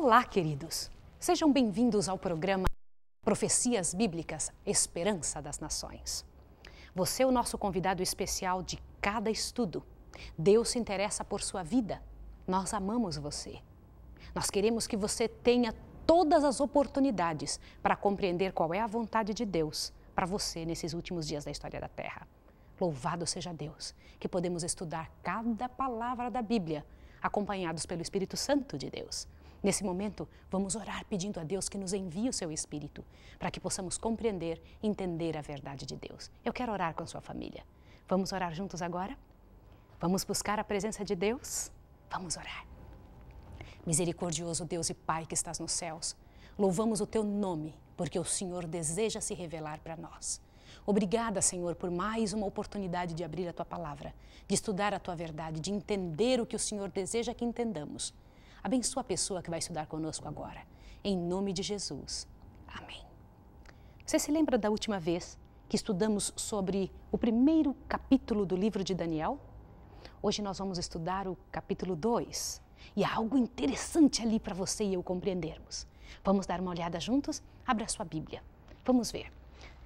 Olá, queridos. Sejam bem-vindos ao programa Profecias Bíblicas Esperança das Nações. Você é o nosso convidado especial de cada estudo. Deus se interessa por sua vida. Nós amamos você. Nós queremos que você tenha todas as oportunidades para compreender qual é a vontade de Deus para você nesses últimos dias da história da Terra. Louvado seja Deus, que podemos estudar cada palavra da Bíblia, acompanhados pelo Espírito Santo de Deus. Nesse momento, vamos orar pedindo a Deus que nos envie o seu Espírito, para que possamos compreender, entender a verdade de Deus. Eu quero orar com a sua família. Vamos orar juntos agora? Vamos buscar a presença de Deus? Vamos orar. Misericordioso Deus e Pai que estás nos céus, louvamos o teu nome, porque o Senhor deseja se revelar para nós. Obrigada, Senhor, por mais uma oportunidade de abrir a tua palavra, de estudar a tua verdade, de entender o que o Senhor deseja que entendamos. Abençoa a pessoa que vai estudar conosco agora. Em nome de Jesus. Amém. Você se lembra da última vez que estudamos sobre o primeiro capítulo do livro de Daniel? Hoje nós vamos estudar o capítulo 2. E há algo interessante ali para você e eu compreendermos. Vamos dar uma olhada juntos? Abra sua Bíblia. Vamos ver.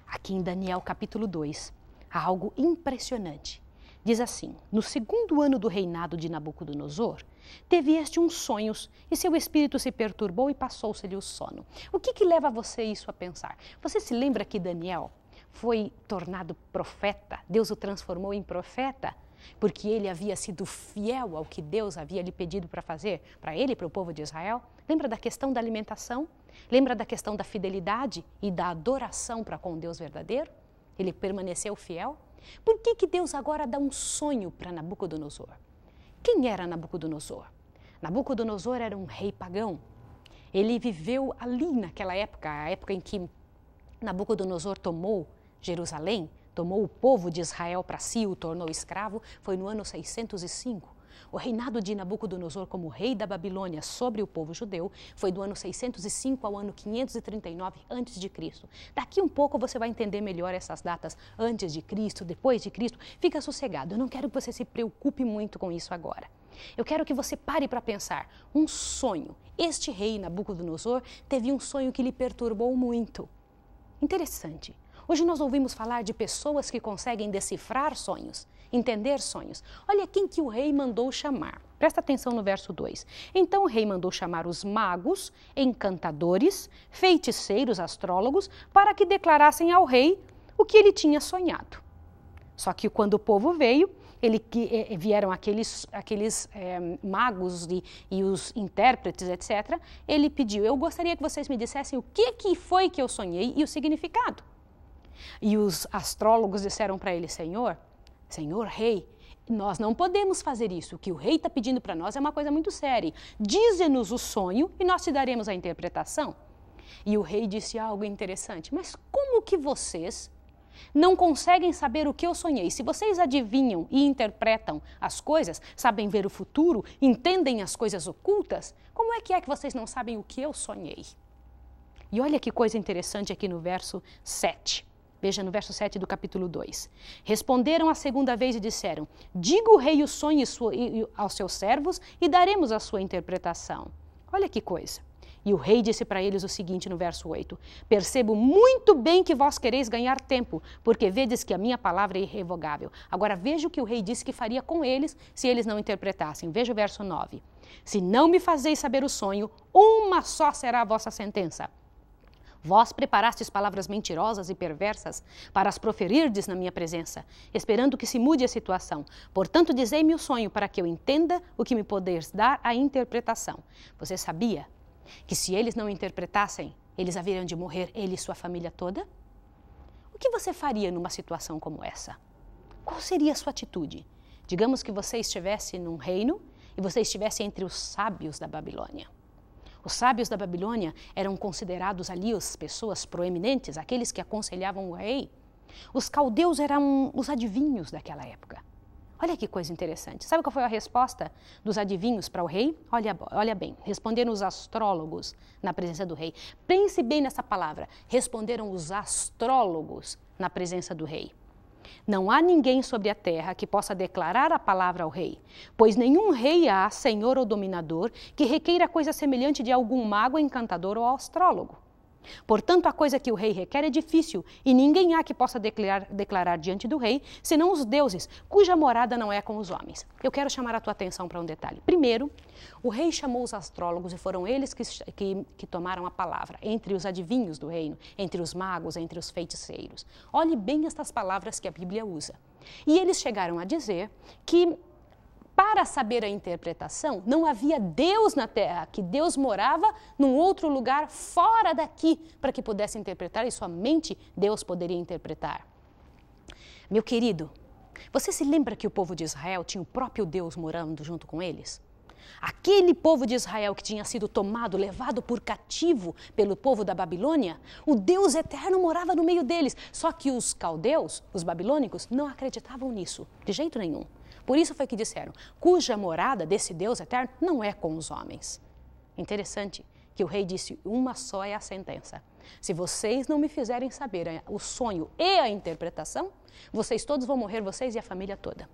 Aqui em Daniel capítulo 2, há algo impressionante. Diz assim: No segundo ano do reinado de Nabucodonosor, Teve este uns sonhos e seu espírito se perturbou e passou-se-lhe o sono. O que, que leva você isso a pensar? Você se lembra que Daniel foi tornado profeta? Deus o transformou em profeta? Porque ele havia sido fiel ao que Deus havia lhe pedido para fazer, para ele e para o povo de Israel? Lembra da questão da alimentação? Lembra da questão da fidelidade e da adoração para com Deus verdadeiro? Ele permaneceu fiel? Por que, que Deus agora dá um sonho para Nabucodonosor? Quem era Nabucodonosor? Nabucodonosor era um rei pagão. Ele viveu ali naquela época, a época em que Nabucodonosor tomou Jerusalém, tomou o povo de Israel para si, o tornou escravo, foi no ano 605. O reinado de Nabucodonosor como rei da Babilônia sobre o povo judeu foi do ano 605 ao ano 539 a.C. Daqui um pouco você vai entender melhor essas datas antes de Cristo, depois de Cristo. Fica sossegado, eu não quero que você se preocupe muito com isso agora. Eu quero que você pare para pensar. Um sonho. Este rei Nabucodonosor teve um sonho que lhe perturbou muito. Interessante. Hoje nós ouvimos falar de pessoas que conseguem decifrar sonhos, entender sonhos. Olha quem que o rei mandou chamar. Presta atenção no verso 2. Então o rei mandou chamar os magos, encantadores, feiticeiros, astrólogos, para que declarassem ao rei o que ele tinha sonhado. Só que quando o povo veio, ele, eh, eh, vieram aqueles, aqueles eh, magos e, e, os intérpretes, etc. Ele pediu: Eu gostaria que vocês me dissessem o que, que foi que eu sonhei e o significado. E os astrólogos disseram para ele: Senhor, Senhor Rei, nós não podemos fazer isso. O que o rei está pedindo para nós é uma coisa muito séria. Dize-nos o sonho e nós te daremos a interpretação. E o rei disse algo interessante: Mas como que vocês não conseguem saber o que eu sonhei? Se vocês adivinham e interpretam as coisas, sabem ver o futuro, entendem as coisas ocultas, como é que é que vocês não sabem o que eu sonhei? E olha que coisa interessante aqui no verso 7. Veja no verso 7 do capítulo 2. Responderam a segunda vez e disseram: Diga o rei o sonho aos seus servos e daremos a sua interpretação. Olha que coisa. E o rei disse para eles o seguinte no verso 8: Percebo muito bem que vós quereis ganhar tempo, porque vedes que a minha palavra é irrevogável. Agora veja o que o rei disse que faria com eles se eles não interpretassem. Veja o verso 9: Se não me fazeis saber o sonho, uma só será a vossa sentença Vós preparastes palavras mentirosas e perversas para as proferirdes na minha presença, esperando que se mude a situação. Portanto, dizei-me o sonho para que eu entenda o que me podeis dar a interpretação. Você sabia que se eles não interpretassem, eles haveriam de morrer, ele e sua família toda? O que você faria numa situação como essa? Qual seria a sua atitude? Digamos que você estivesse num reino e você estivesse entre os sábios da Babilônia. Os sábios da Babilônia eram considerados ali as pessoas proeminentes, aqueles que aconselhavam o rei. Os caldeus eram os adivinhos daquela época. Olha que coisa interessante. Sabe qual foi a resposta dos adivinhos para o rei? Olha, olha bem, responderam os astrólogos na presença do rei. Pense bem nessa palavra. Responderam os astrólogos na presença do rei. Não há ninguém sobre a terra que possa declarar a palavra ao rei, pois nenhum rei há, senhor ou dominador, que requeira coisa semelhante de algum mago encantador ou astrólogo. Portanto, a coisa que o rei requer é difícil, e ninguém há que possa declarar, declarar, diante do rei, senão os deuses, cuja morada não é com os homens. Eu quero chamar a tua atenção para um detalhe. Primeiro, o rei chamou os astrólogos e foram eles que, que, que tomaram a palavra, entre os adivinhos do reino, entre os magos, entre os feiticeiros. Olhe bem estas palavras que a Bíblia usa. E eles chegaram a dizer que para saber a interpretação, não havia Deus na terra, que Deus morava num outro lugar fora daqui para que pudesse interpretar e somente Deus poderia interpretar. Meu querido, você se lembra que o povo de Israel tinha o próprio Deus morando junto com eles? Aquele povo de Israel que tinha sido tomado, levado por cativo pelo povo da Babilônia, o Deus eterno morava no meio deles. Só que os caldeus, os babilônicos, não acreditavam nisso, de jeito nenhum. Por isso foi que disseram: cuja morada desse Deus eterno não é com os homens. Interessante que o rei disse: uma só é a sentença. Se vocês não me fizerem saber o sonho e a interpretação, vocês todos vão morrer, vocês e a família toda.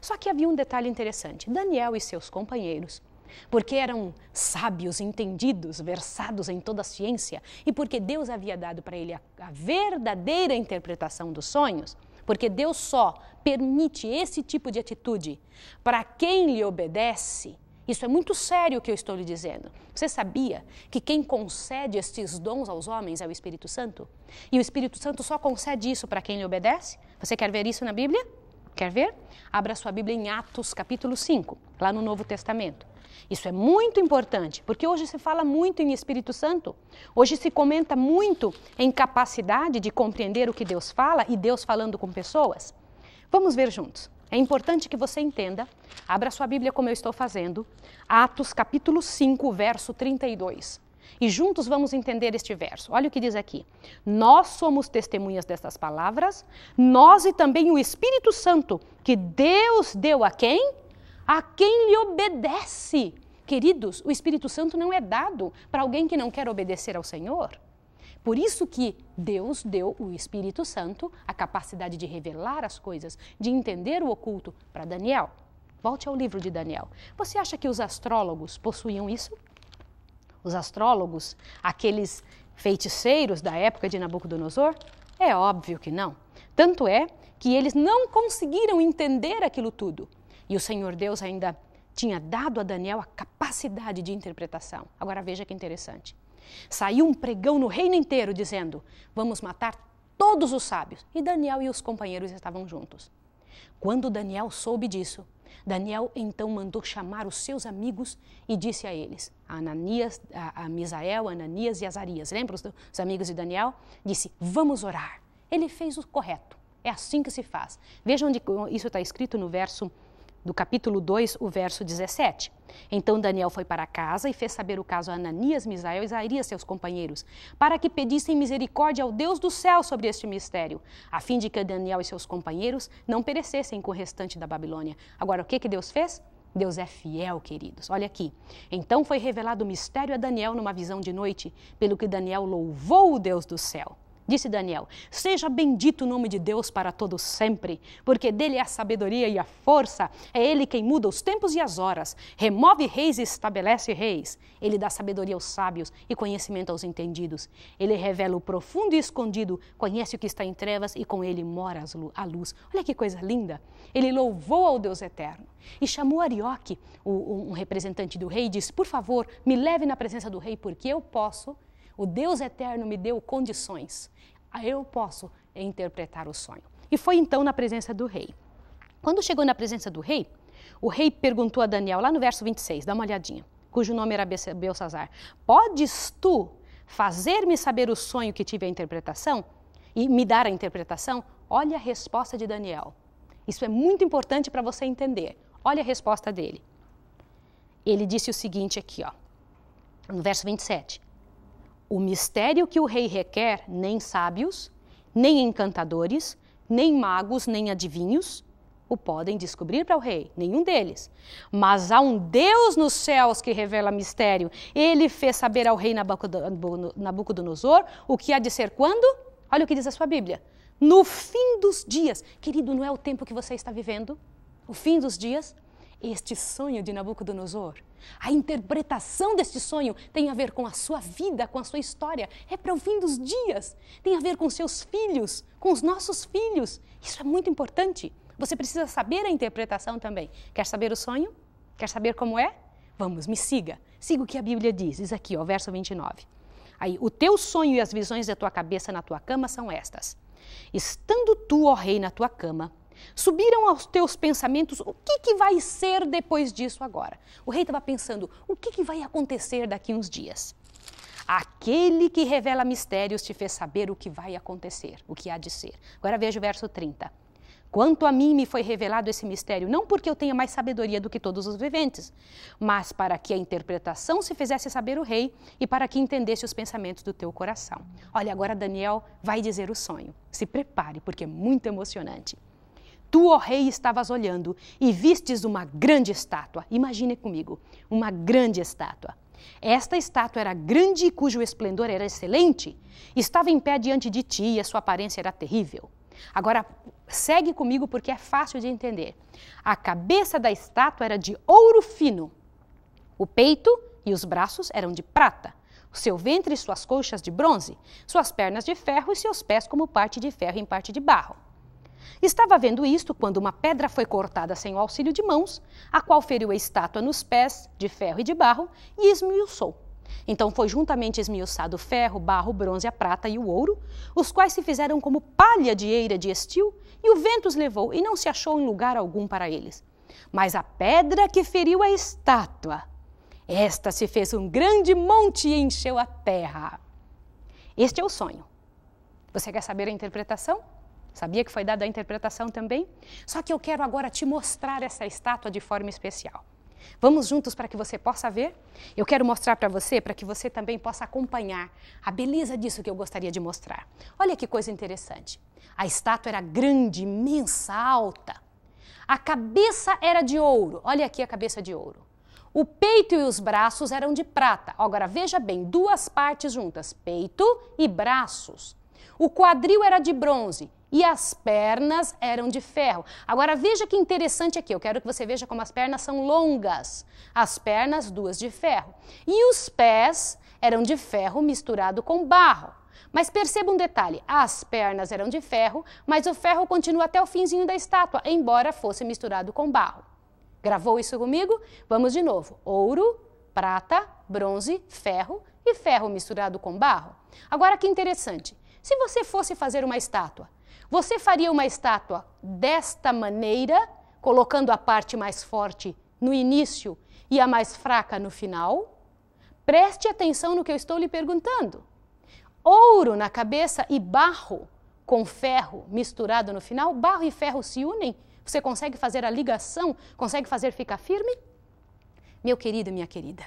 Só que havia um detalhe interessante: Daniel e seus companheiros, porque eram sábios, entendidos, versados em toda a ciência e porque Deus havia dado para ele a, a verdadeira interpretação dos sonhos, porque Deus só permite esse tipo de atitude para quem lhe obedece. Isso é muito sério o que eu estou lhe dizendo. Você sabia que quem concede estes dons aos homens é o Espírito Santo? E o Espírito Santo só concede isso para quem lhe obedece? Você quer ver isso na Bíblia? Quer ver? Abra sua Bíblia em Atos capítulo 5, lá no Novo Testamento. Isso é muito importante, porque hoje se fala muito em Espírito Santo, hoje se comenta muito em capacidade de compreender o que Deus fala e Deus falando com pessoas. Vamos ver juntos. É importante que você entenda, abra sua Bíblia como eu estou fazendo, Atos capítulo 5, verso 32. E juntos vamos entender este verso. Olha o que diz aqui: Nós somos testemunhas destas palavras, nós e também o Espírito Santo, que Deus deu a quem? a quem lhe obedece. Queridos, o Espírito Santo não é dado para alguém que não quer obedecer ao Senhor. Por isso que Deus deu o Espírito Santo a capacidade de revelar as coisas, de entender o oculto para Daniel. Volte ao livro de Daniel. Você acha que os astrólogos possuíam isso? Os astrólogos, aqueles feiticeiros da época de Nabucodonosor? É óbvio que não. Tanto é que eles não conseguiram entender aquilo tudo. E o Senhor Deus ainda tinha dado a Daniel a capacidade de interpretação. Agora veja que interessante. Saiu um pregão no reino inteiro dizendo: Vamos matar todos os sábios. E Daniel e os companheiros estavam juntos. Quando Daniel soube disso, Daniel então mandou chamar os seus amigos e disse a eles, a Ananias, a, a Misael, Ananias e Azarias, lembra os, os amigos de Daniel? Disse, vamos orar. Ele fez o correto. É assim que se faz. Vejam onde isso está escrito no verso do capítulo 2, o verso 17. Então Daniel foi para casa e fez saber o caso a Ananias, Misael e Zairias seus companheiros, para que pedissem misericórdia ao Deus do céu sobre este mistério, a fim de que Daniel e seus companheiros não perecessem com o restante da Babilônia. Agora, o que, que Deus fez? Deus é fiel, queridos. Olha aqui. Então foi revelado o mistério a Daniel numa visão de noite, pelo que Daniel louvou o Deus do céu. Disse Daniel: Seja bendito o nome de Deus para todos sempre, porque dele é a sabedoria e a força. É ele quem muda os tempos e as horas, remove reis e estabelece reis. Ele dá sabedoria aos sábios e conhecimento aos entendidos. Ele revela o profundo e escondido, conhece o que está em trevas e com ele mora a luz. Olha que coisa linda! Ele louvou ao Deus eterno e chamou Arioque, um representante do rei, e disse: Por favor, me leve na presença do rei, porque eu posso o Deus eterno me deu condições. Eu posso interpretar o sonho. E foi então na presença do rei. Quando chegou na presença do rei, o rei perguntou a Daniel, lá no verso 26, dá uma olhadinha, cujo nome era Belsazar: Podes tu fazer-me saber o sonho que tive a interpretação? E me dar a interpretação? Olha a resposta de Daniel. Isso é muito importante para você entender. Olha a resposta dele. Ele disse o seguinte aqui, ó, no verso 27 o mistério que o rei requer, nem sábios, nem encantadores, nem magos, nem adivinhos o podem descobrir para o rei, nenhum deles. Mas há um Deus nos céus que revela mistério. Ele fez saber ao rei Nabucodonosor o que há de ser quando? Olha o que diz a sua Bíblia. No fim dos dias. Querido, não é o tempo que você está vivendo? O fim dos dias? este sonho de Nabucodonosor. A interpretação deste sonho tem a ver com a sua vida, com a sua história. É para o fim dos dias. Tem a ver com seus filhos, com os nossos filhos. Isso é muito importante. Você precisa saber a interpretação também. Quer saber o sonho? Quer saber como é? Vamos, me siga. Siga o que a Bíblia diz. Diz aqui, ó, verso 29. Aí, o teu sonho e as visões da tua cabeça na tua cama são estas. Estando tu, ó rei, na tua cama, Subiram aos teus pensamentos o que, que vai ser depois disso agora. O rei estava pensando, o que, que vai acontecer daqui uns dias? Aquele que revela mistérios te fez saber o que vai acontecer, o que há de ser. Agora veja o verso 30. Quanto a mim me foi revelado esse mistério, não porque eu tenha mais sabedoria do que todos os viventes, mas para que a interpretação se fizesse saber o rei e para que entendesse os pensamentos do teu coração. Olha, agora Daniel vai dizer o sonho. Se prepare, porque é muito emocionante tu, ó rei, estavas olhando e vistes uma grande estátua. Imagine comigo, uma grande estátua. Esta estátua era grande e cujo esplendor era excelente. Estava em pé diante de ti e a sua aparência era terrível. Agora, segue comigo porque é fácil de entender. A cabeça da estátua era de ouro fino, o peito e os braços eram de prata, o seu ventre e suas coxas de bronze, suas pernas de ferro e seus pés como parte de ferro em parte de barro. Estava vendo isto quando uma pedra foi cortada sem o auxílio de mãos, a qual feriu a estátua nos pés, de ferro e de barro, e esmiuçou. Então foi juntamente esmiuçado o ferro, barro, bronze, a prata e o ouro, os quais se fizeram como palha de eira de estio, e o vento os levou, e não se achou em lugar algum para eles. Mas a pedra que feriu a estátua, esta se fez um grande monte e encheu a terra. Este é o sonho. Você quer saber a interpretação? Sabia que foi dada a interpretação também? Só que eu quero agora te mostrar essa estátua de forma especial. Vamos juntos para que você possa ver? Eu quero mostrar para você, para que você também possa acompanhar a beleza disso que eu gostaria de mostrar. Olha que coisa interessante. A estátua era grande, imensa, alta. A cabeça era de ouro. Olha aqui a cabeça de ouro. O peito e os braços eram de prata. Agora veja bem, duas partes juntas, peito e braços. O quadril era de bronze e as pernas eram de ferro. Agora veja que interessante aqui, eu quero que você veja como as pernas são longas. As pernas, duas de ferro. E os pés eram de ferro misturado com barro. Mas perceba um detalhe: as pernas eram de ferro, mas o ferro continua até o finzinho da estátua, embora fosse misturado com barro. Gravou isso comigo? Vamos de novo: ouro, prata, bronze, ferro e ferro misturado com barro. Agora que interessante: se você fosse fazer uma estátua, você faria uma estátua desta maneira, colocando a parte mais forte no início e a mais fraca no final? Preste atenção no que eu estou lhe perguntando. Ouro na cabeça e barro com ferro misturado no final, barro e ferro se unem? Você consegue fazer a ligação? Consegue fazer ficar firme? Meu querido e minha querida,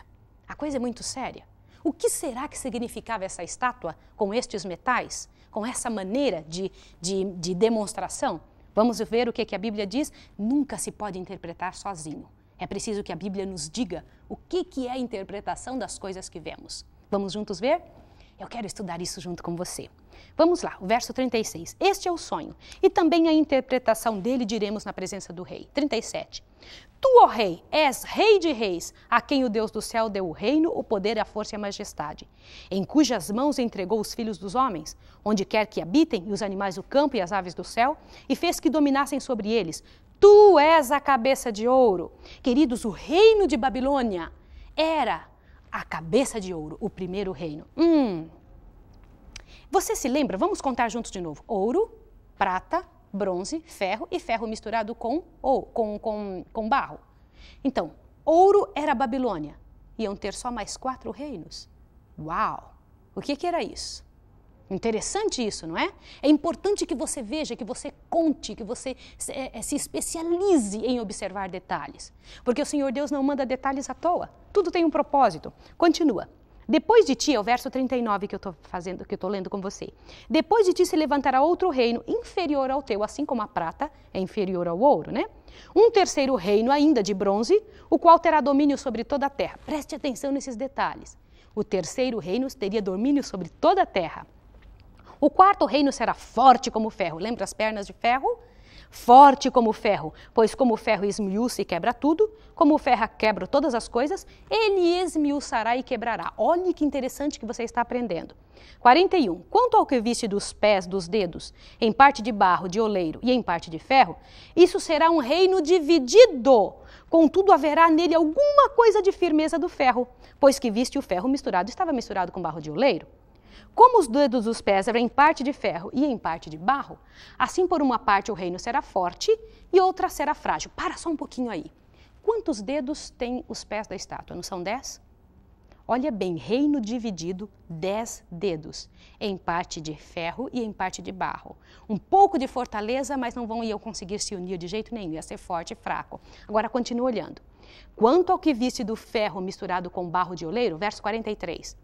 a coisa é muito séria. O que será que significava essa estátua com estes metais? com essa maneira de, de, de demonstração? Vamos ver o que, que a Bíblia diz? Nunca se pode interpretar sozinho. É preciso que a Bíblia nos diga o que, que é a interpretação das coisas que vemos. Vamos juntos ver? Eu quero estudar isso junto com você. Vamos lá, o verso 36. Este é o sonho, e também a interpretação dele diremos na presença do rei. 37. Tu, ó rei, és rei de reis, a quem o Deus do céu deu o reino, o poder, a força e a majestade, em cujas mãos entregou os filhos dos homens, onde quer que habitem, e os animais do campo e as aves do céu, e fez que dominassem sobre eles. Tu és a cabeça de ouro. Queridos, o reino de Babilônia era a cabeça de ouro, o primeiro reino. Hum. Você se lembra? Vamos contar juntos de novo. Ouro, prata, bronze, ferro e ferro misturado com ou com, com, com barro. Então, ouro era a Babilônia. Iam ter só mais quatro reinos. Uau! O que, que era isso? Interessante isso, não é? É importante que você veja, que você conte, que você se, é, é, se especialize em observar detalhes. Porque o Senhor Deus não manda detalhes à toa. Tudo tem um propósito. Continua. Depois de ti, é o verso 39 que eu estou fazendo, que eu estou lendo com você. Depois de ti se levantará outro reino inferior ao teu, assim como a prata é inferior ao ouro, né? Um terceiro reino ainda de bronze, o qual terá domínio sobre toda a terra. Preste atenção nesses detalhes. O terceiro reino teria domínio sobre toda a terra. O quarto reino será forte como ferro. Lembra as pernas de ferro? Forte como ferro, pois como o ferro esmiuça e quebra tudo, como o ferro quebra todas as coisas, ele esmiuçará e quebrará. Olhe que interessante que você está aprendendo. 41. Quanto ao que viste dos pés, dos dedos, em parte de barro, de oleiro e em parte de ferro, isso será um reino dividido. Contudo, haverá nele alguma coisa de firmeza do ferro, pois que viste o ferro misturado estava misturado com barro de oleiro. Como os dedos dos pés eram em parte de ferro e em parte de barro, assim por uma parte o reino será forte e outra será frágil. Para só um pouquinho aí. Quantos dedos têm os pés da estátua? Não são dez? Olha bem, reino dividido, dez dedos, em parte de ferro e em parte de barro. Um pouco de fortaleza, mas não vão e eu conseguir se unir de jeito nenhum, ia ser forte e fraco. Agora continua olhando. Quanto ao que viste do ferro misturado com barro de oleiro, verso 43.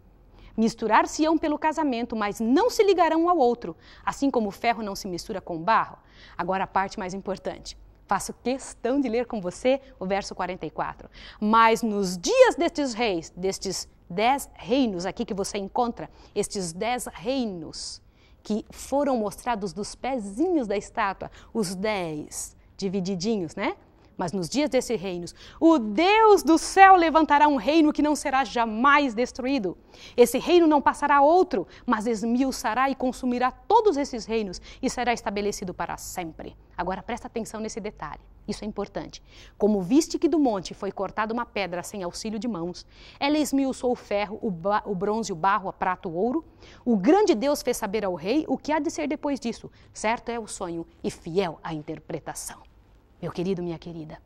Misturar-se-ão pelo casamento, mas não se ligarão um ao outro, assim como o ferro não se mistura com o barro. Agora a parte mais importante. Faço questão de ler com você o verso 44. Mas nos dias destes reis, destes dez reinos aqui que você encontra, estes dez reinos que foram mostrados dos pezinhos da estátua, os dez divididinhos, né? Mas nos dias desse reino, o Deus do céu levantará um reino que não será jamais destruído. Esse reino não passará a outro, mas esmiuçará e consumirá todos esses reinos e será estabelecido para sempre. Agora presta atenção nesse detalhe. Isso é importante. Como viste que do monte foi cortada uma pedra sem auxílio de mãos, ela esmiuçou o ferro, o, o bronze, o barro, a prata, o ouro. O grande Deus fez saber ao rei o que há de ser depois disso. Certo é o sonho e fiel a interpretação. Meu querido, minha querida,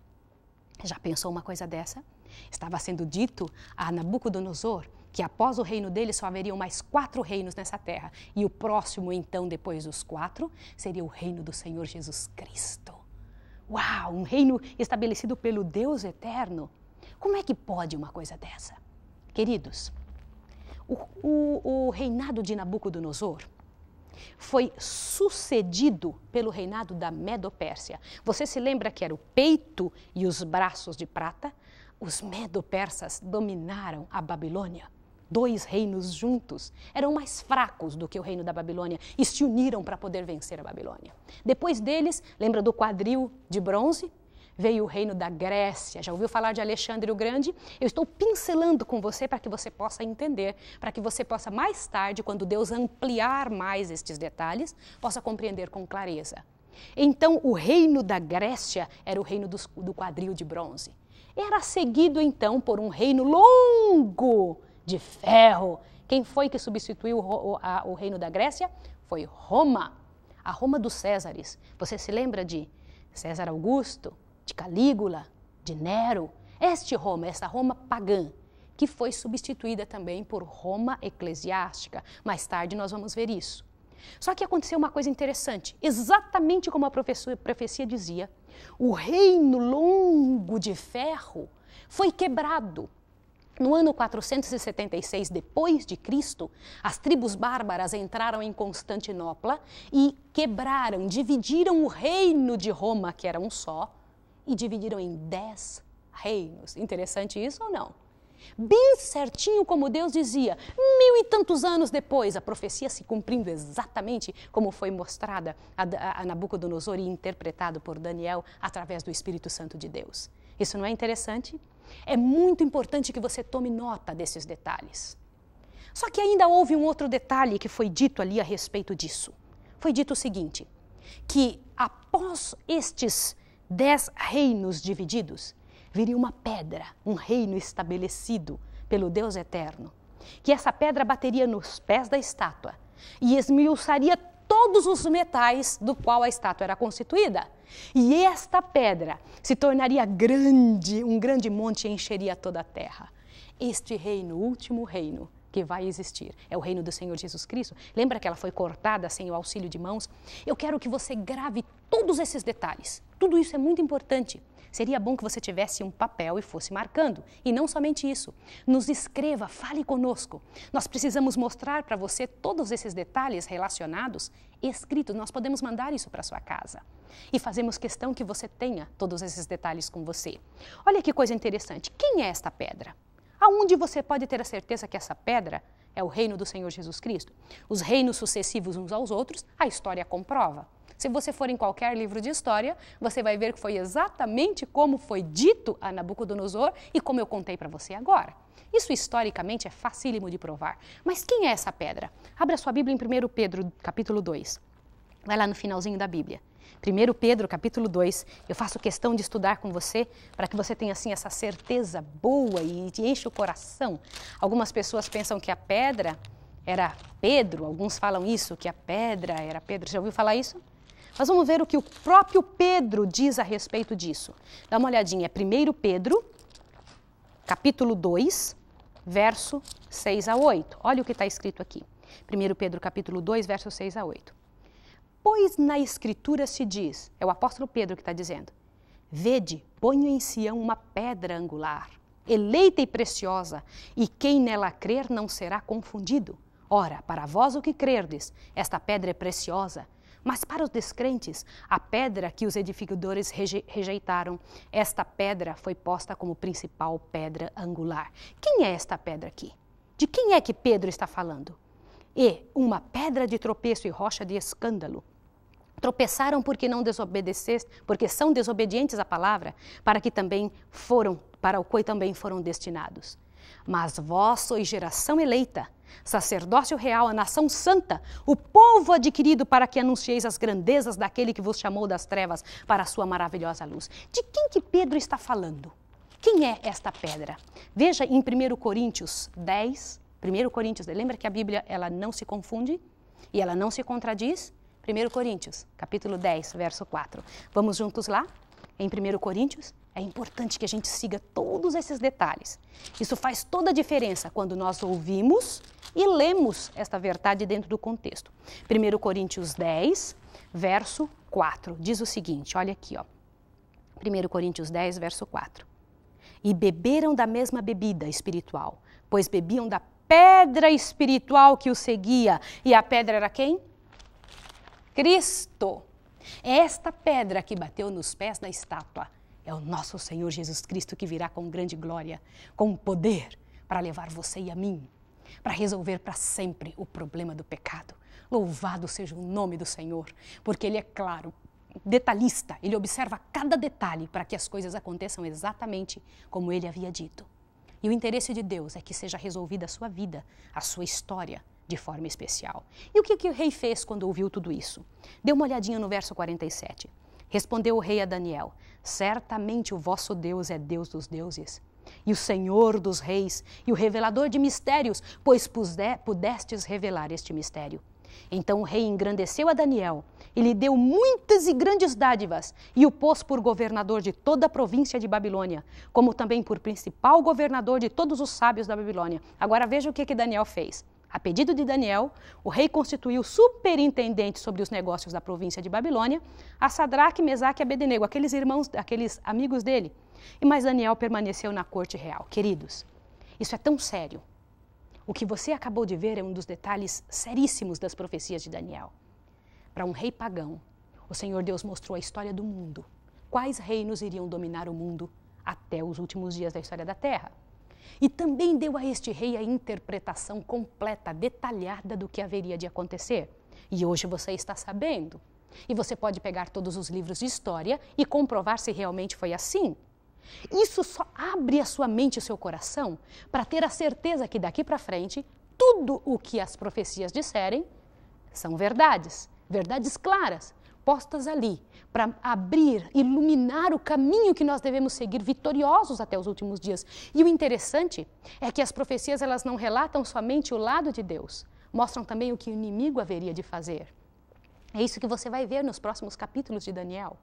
já pensou uma coisa dessa? Estava sendo dito a Nabucodonosor que após o reino dele só haveriam mais quatro reinos nessa terra. E o próximo, então, depois dos quatro, seria o reino do Senhor Jesus Cristo. Uau! Um reino estabelecido pelo Deus eterno. Como é que pode uma coisa dessa? Queridos, o, o, o reinado de Nabucodonosor foi sucedido pelo reinado da Medopérsia. Você se lembra que era o peito e os braços de prata? Os Medo-persas dominaram a Babilônia. Dois reinos juntos eram mais fracos do que o reino da Babilônia e se uniram para poder vencer a Babilônia. Depois deles, lembra do quadril de bronze? veio o reino da Grécia. Já ouviu falar de Alexandre o Grande? Eu estou pincelando com você para que você possa entender, para que você possa mais tarde, quando Deus ampliar mais estes detalhes, possa compreender com clareza. Então, o reino da Grécia era o reino do, do quadril de bronze. Era seguido então por um reino longo de ferro. Quem foi que substituiu o, o, a, o reino da Grécia? Foi Roma, a Roma dos Césares. Você se lembra de César Augusto, de Calígula, de Nero, este Roma, essa Roma pagã, que foi substituída também por Roma eclesiástica. Mais tarde nós vamos ver isso. Só que aconteceu uma coisa interessante, exatamente como a profecia dizia, o reino longo de ferro foi quebrado. No ano 476 depois de Cristo, as tribos bárbaras entraram em Constantinopla e quebraram, dividiram o reino de Roma, que era um só, e dividiram em dez reinos. Interessante isso ou não? Bem certinho como Deus dizia, mil e tantos anos depois, a profecia se cumprindo exatamente como foi mostrada a, Nabucodonosor e interpretado por Daniel através do Espírito Santo de Deus. Isso não é interessante? É muito importante que você tome nota desses detalhes. Só que ainda houve um outro detalhe que foi dito ali a respeito disso. Foi dito o seguinte: que após estes dez reinos divididos, viria uma pedra, um reino estabelecido pelo Deus eterno, que essa pedra bateria nos pés da estátua e esmiuçaria todos os metais do qual a estátua era constituída. E esta pedra se tornaria grande, um grande monte e encheria toda a terra. Este reino, o último reino que vai existir, é o reino do Senhor Jesus Cristo. Lembra que ela foi cortada sem o auxílio de mãos? Eu quero que você grave todos esses detalhes. Tudo isso é muito importante. Seria bom que você tivesse um papel e fosse marcando. E não somente isso. Nos escreva, fale conosco. Nós precisamos mostrar para você todos esses detalhes relacionados escritos. Nós podemos mandar isso para sua casa. E fazemos questão que você tenha todos esses detalhes com você. Olha que coisa interessante. Quem é esta pedra? Aonde você pode ter a certeza que essa pedra é o reino do Senhor Jesus Cristo? Os reinos sucessivos uns aos outros, a história comprova. Se você for em qualquer livro de história, você vai ver que foi exatamente como foi dito a Nabucodonosor e como eu contei para você agora. Isso historicamente é facílimo de provar. Mas quem é essa pedra? Abra sua Bíblia em 1 Pedro, capítulo 2. Vai lá no finalzinho da Bíblia. 1 Pedro, capítulo 2. Eu faço questão de estudar com você para que você tenha assim essa certeza boa e te enche o coração. Algumas pessoas pensam que a pedra era Pedro, alguns falam isso, que a pedra era Pedro. Já ouviu falar isso? Mas vamos ver o que o próprio Pedro diz a respeito disso. Dá uma olhadinha. 1 Pedro, capítulo 2, verso 6 a 8. Olha o que está escrito aqui. 1 Pedro, capítulo 2, verso 6 a 8. Pois na Escritura se diz, é o apóstolo Pedro que está dizendo, Vede, ponho em Sião uma pedra angular, eleita e preciosa, e quem nela crer não será confundido. Ora, para vós o que crerdes, esta pedra é preciosa, mas para os descrentes, a pedra que os edificadores reje rejeitaram, esta pedra foi posta como principal pedra angular. Quem é esta pedra aqui? De quem é que Pedro está falando? E uma pedra de tropeço e rocha de escândalo. Tropeçaram porque não desobedeceste, porque são desobedientes à palavra, para que também foram, para o qual também foram destinados. Mas vós sois geração eleita, Sacerdócio real, a nação santa, o povo adquirido para que anuncieis as grandezas daquele que vos chamou das trevas para a sua maravilhosa luz. De quem que Pedro está falando? Quem é esta pedra? Veja em 1 Coríntios 10, 1 Coríntios, lembra que a Bíblia ela não se confunde e ela não se contradiz? 1 Coríntios, capítulo 10, verso 4. Vamos juntos lá? Em 1 Coríntios, é importante que a gente siga todos esses detalhes. Isso faz toda a diferença quando nós ouvimos e lemos esta verdade dentro do contexto. 1 Coríntios 10, verso 4, diz o seguinte: olha aqui, ó. 1 Coríntios 10, verso 4. E beberam da mesma bebida espiritual, pois bebiam da pedra espiritual que o seguia. E a pedra era quem? Cristo. esta pedra que bateu nos pés da estátua é o nosso Senhor Jesus Cristo que virá com grande glória, com poder, para levar você e a mim para resolver para sempre o problema do pecado. Louvado seja o nome do Senhor, porque Ele é claro, detalhista, Ele observa cada detalhe para que as coisas aconteçam exatamente como Ele havia dito. E o interesse de Deus é que seja resolvida a sua vida, a sua história, de forma especial. E o que, que o rei fez quando ouviu tudo isso? Dê uma olhadinha no verso 47. Respondeu o rei a Daniel: Certamente o vosso Deus é Deus dos deuses e o Senhor dos reis, e o revelador de mistérios, pois pudestes revelar este mistério. Então o rei engrandeceu a Daniel e lhe deu muitas e grandes dádivas, e o pôs por governador de toda a província de Babilônia, como também por principal governador de todos os sábios da Babilônia. Agora veja o que, que Daniel fez. A pedido de Daniel, o rei constituiu superintendente sobre os negócios da província de Babilônia a Sadraque, Mesaque e Abednego, aqueles irmãos, aqueles amigos dele. E mais Daniel permaneceu na corte real. Queridos, isso é tão sério. O que você acabou de ver é um dos detalhes seríssimos das profecias de Daniel. Para um rei pagão, o Senhor Deus mostrou a história do mundo. Quais reinos iriam dominar o mundo até os últimos dias da história da Terra? E também deu a este rei a interpretação completa, detalhada do que haveria de acontecer. E hoje você está sabendo. E você pode pegar todos os livros de história e comprovar se realmente foi assim. Isso só abre a sua mente e o seu coração para ter a certeza que daqui para frente tudo o que as profecias disserem são verdades, verdades claras, postas ali para abrir, iluminar o caminho que nós devemos seguir vitoriosos até os últimos dias. E o interessante é que as profecias elas não relatam somente o lado de Deus, mostram também o que o inimigo haveria de fazer. É isso que você vai ver nos próximos capítulos de Daniel.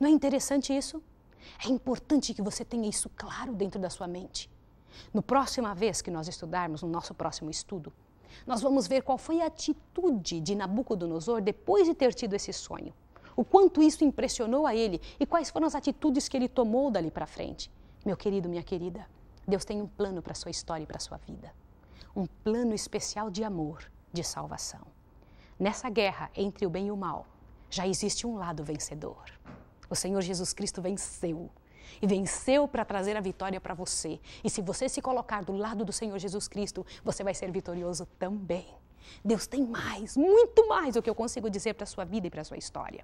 Não é interessante isso? É importante que você tenha isso claro dentro da sua mente. No próxima vez que nós estudarmos, no nosso próximo estudo, nós vamos ver qual foi a atitude de Nabucodonosor depois de ter tido esse sonho o quanto isso impressionou a ele e quais foram as atitudes que ele tomou dali para frente. Meu querido, minha querida, Deus tem um plano para a sua história e para a sua vida. Um plano especial de amor, de salvação. Nessa guerra entre o bem e o mal, já existe um lado vencedor. O Senhor Jesus Cristo venceu e venceu para trazer a vitória para você. E se você se colocar do lado do Senhor Jesus Cristo, você vai ser vitorioso também. Deus tem mais, muito mais do que eu consigo dizer para a sua vida e para a sua história.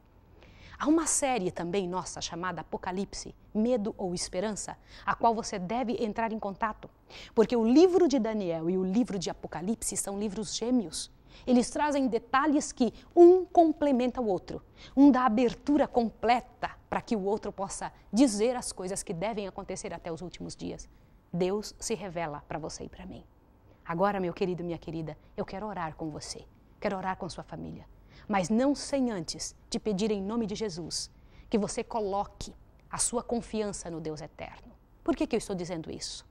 Há uma série também nossa chamada Apocalipse, Medo ou Esperança, a qual você deve entrar em contato, porque o livro de Daniel e o livro de Apocalipse são livros gêmeos. Eles trazem detalhes que um complementa o outro, um dá abertura completa para que o outro possa dizer as coisas que devem acontecer até os últimos dias. Deus se revela para você e para mim. Agora, meu querido, minha querida, eu quero orar com você, quero orar com sua família mas não sem antes te pedir em nome de Jesus que você coloque a sua confiança no Deus eterno. Por que, que eu estou dizendo isso?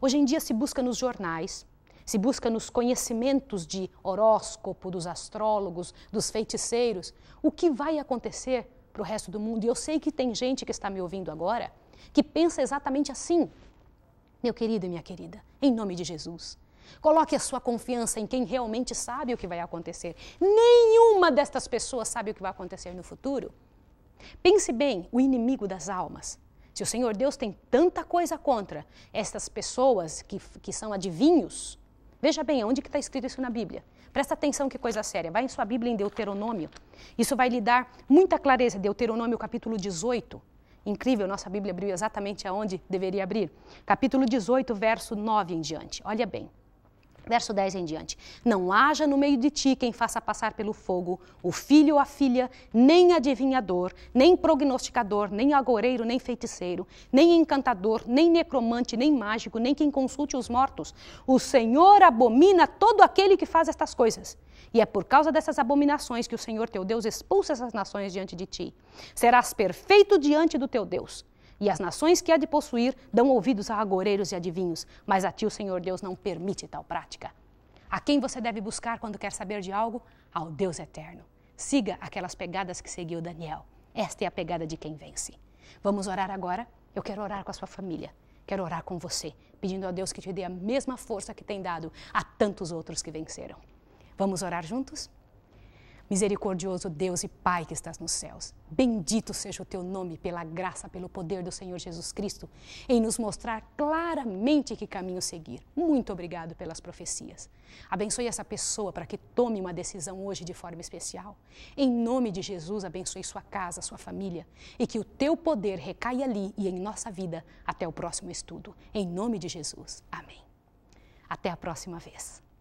Hoje em dia se busca nos jornais, se busca nos conhecimentos de horóscopo, dos astrólogos, dos feiticeiros, o que vai acontecer para o resto do mundo. E eu sei que tem gente que está me ouvindo agora que pensa exatamente assim. Meu querido e minha querida, em nome de Jesus, Coloque a sua confiança em quem realmente sabe o que vai acontecer. Nenhuma destas pessoas sabe o que vai acontecer no futuro. Pense bem, o inimigo das almas. Se o Senhor Deus tem tanta coisa contra estas pessoas que, que são adivinhos, veja bem, onde que está escrito isso na Bíblia? Presta atenção que coisa séria. Vai em sua Bíblia em Deuteronômio. Isso vai lhe dar muita clareza. Deuteronômio capítulo 18. Incrível, nossa Bíblia abriu exatamente aonde deveria abrir. Capítulo 18, verso 9 em diante. Olha bem. Verso 10 em diante. Não haja no meio de ti quem faça passar pelo fogo o filho ou a filha, nem adivinhador, nem prognosticador, nem agoreiro, nem feiticeiro, nem encantador, nem necromante, nem mágico, nem quem consulte os mortos. O Senhor abomina todo aquele que faz estas coisas. E é por causa dessas abominações que o Senhor teu Deus expulsa essas nações diante de ti. Serás perfeito diante do teu Deus e as nações que há de possuir dão ouvidos a agoreiros e adivinhos, mas a ti o Senhor Deus não permite tal prática. A quem você deve buscar quando quer saber de algo? Ao Deus eterno. Siga aquelas pegadas que seguiu Daniel. Esta é a pegada de quem vence. Vamos orar agora? Eu quero orar com a sua família. Quero orar com você, pedindo a Deus que te dê a mesma força que tem dado a tantos outros que venceram. Vamos orar juntos? Misericordioso Deus e Pai que estás nos céus, bendito seja o teu nome pela graça, pelo poder do Senhor Jesus Cristo, em nos mostrar claramente que caminho seguir. Muito obrigado pelas profecias. Abençoe essa pessoa para que tome uma decisão hoje de forma especial. Em nome de Jesus, abençoe sua casa, sua família e que o teu poder recaia ali e em nossa vida até o próximo estudo. Em nome de Jesus. Amém. Até a próxima vez.